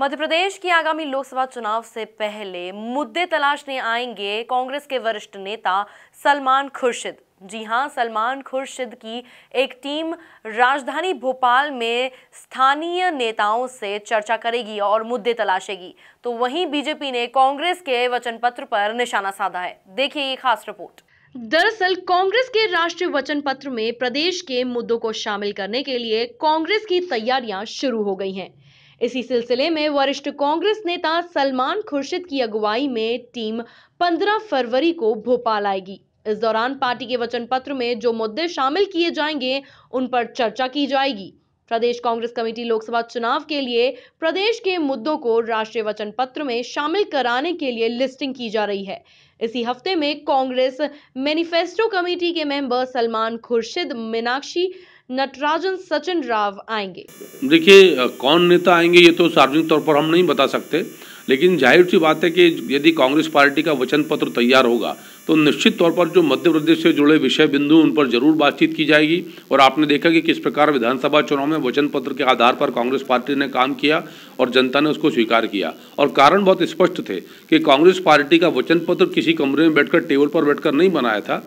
मध्य प्रदेश की आगामी लोकसभा चुनाव से पहले मुद्दे तलाशने आएंगे कांग्रेस के वरिष्ठ नेता सलमान खुर्शीद जी हां सलमान खुर्शीद की एक टीम राजधानी भोपाल में स्थानीय नेताओं से चर्चा करेगी और मुद्दे तलाशेगी तो वहीं बीजेपी ने कांग्रेस के वचन पत्र पर निशाना साधा है देखिए ये खास रिपोर्ट दरअसल कांग्रेस के राष्ट्रीय वचन पत्र में प्रदेश के मुद्दों को शामिल करने के लिए कांग्रेस की तैयारियां शुरू हो गई हैं इसी सिलसिले में वरिष्ठ कांग्रेस नेता सलमान खुर्शीद की अगुवाई में टीम 15 फरवरी को भोपाल आएगी इस दौरान पार्टी के वचन पत्र में जो मुद्दे शामिल किए जाएंगे उन पर चर्चा की जाएगी प्रदेश कांग्रेस कमेटी लोकसभा चुनाव के लिए प्रदेश के मुद्दों को राष्ट्रीय वचन पत्र में शामिल कराने के लिए लिस्टिंग की जा रही है इसी हफ्ते में कांग्रेस मैनिफेस्टो कमेटी के मेंबर सलमान खुर्शीद मीनाक्षी नटराजन सचिन राव आएंगे देखिए कौन नेता आएंगे ये तो सार्वजनिक तौर पर हम नहीं बता सकते लेकिन जाहिर सी बात है कि यदि कांग्रेस पार्टी का वचन पत्र तैयार होगा तो निश्चित तौर पर जो मध्य प्रदेश से जुड़े विषय बिंदु उन पर जरूर बातचीत की जाएगी और आपने देखा कि किस प्रकार विधानसभा चुनाव में वचन पत्र के आधार पर कांग्रेस पार्टी ने काम किया और जनता ने उसको स्वीकार किया और कारण बहुत स्पष्ट थे कि कांग्रेस पार्टी का वचन पत्र किसी कमरे में बैठकर टेबल पर बैठकर नहीं बनाया था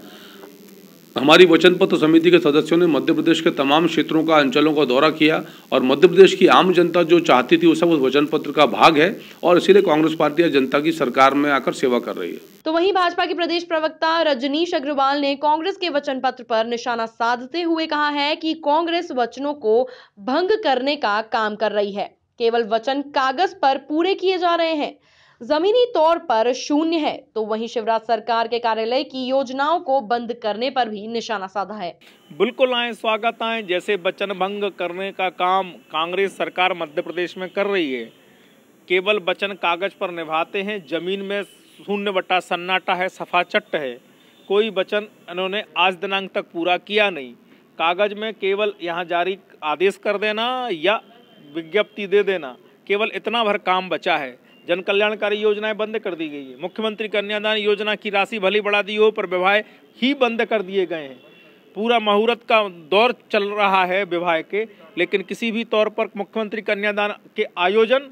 हमारी वचन पत्र समिति के सदस्यों ने मध्य प्रदेश के तमाम क्षेत्रों का अंचलों का दौरा किया और मध्य प्रदेश की आम जनता जो चाहती थी वो सब उस वचन पत्र का भाग है और इसीलिए कांग्रेस पार्टी जनता की सरकार में आकर सेवा कर रही है तो वहीं भाजपा के प्रदेश प्रवक्ता रजनीश अग्रवाल ने कांग्रेस के वचन पत्र पर निशाना साधते हुए कहा है कि कांग्रेस वचनों को भंग करने का काम कर रही है केवल वचन कागज पर पूरे किए जा रहे हैं जमीनी तौर पर शून्य है तो वहीं शिवराज सरकार के कार्यालय की योजनाओं को बंद करने पर भी निशाना साधा है बिल्कुल आए स्वागत आए जैसे वचन भंग करने का काम कांग्रेस सरकार मध्य प्रदेश में कर रही है केवल वचन कागज पर निभाते हैं जमीन में शून्य बटा सन्नाटा है सफा चट्ट है कोई वचन इन्होंने आज दिनांक तक पूरा किया नहीं कागज में केवल यहाँ जारी आदेश कर देना या विज्ञप्ति दे देना केवल इतना भर काम बचा है जन कल्याणकारी योजनाएं बंद कर दी गई है मुख्यमंत्री कन्यादान योजना की राशि भली बढ़ा दी हो पर विवाह ही बंद कर दिए गए हैं पूरा मुहूर्त का दौर चल रहा है विवाह के लेकिन किसी भी तौर पर मुख्यमंत्री कन्यादान के आयोजन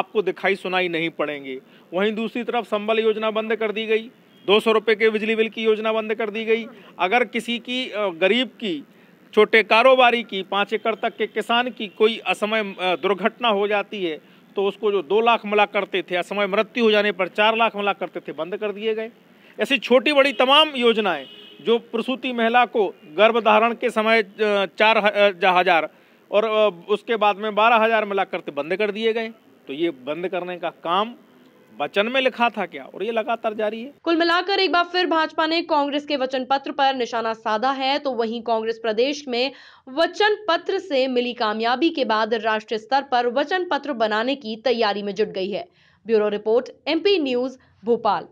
आपको दिखाई सुनाई नहीं पड़ेंगे वहीं दूसरी तरफ संबल योजना बंद कर दी गई दो सौ रुपये के बिजली बिल की योजना बंद कर दी गई अगर किसी की गरीब की छोटे कारोबारी की पाँच एकड़ तक के किसान की कोई असमय दुर्घटना हो जाती है तो उसको जो दो लाख मिला करते थे असमय मृत्यु हो जाने पर चार लाख मिला करते थे बंद कर दिए गए ऐसी छोटी बड़ी तमाम योजनाएं जो प्रसूति महिला को गर्भधारण के समय चार हजार और उसके बाद में बारह हजार मिला करते बंद कर दिए गए तो ये बंद करने का काम वचन में लिखा था क्या और ये लगातार जारी है कुल मिलाकर एक बार फिर भाजपा ने कांग्रेस के वचन पत्र पर निशाना साधा है तो वहीं कांग्रेस प्रदेश में वचन पत्र से मिली कामयाबी के बाद राष्ट्रीय स्तर पर वचन पत्र बनाने की तैयारी में जुट गई है bureau report MP news Bhopal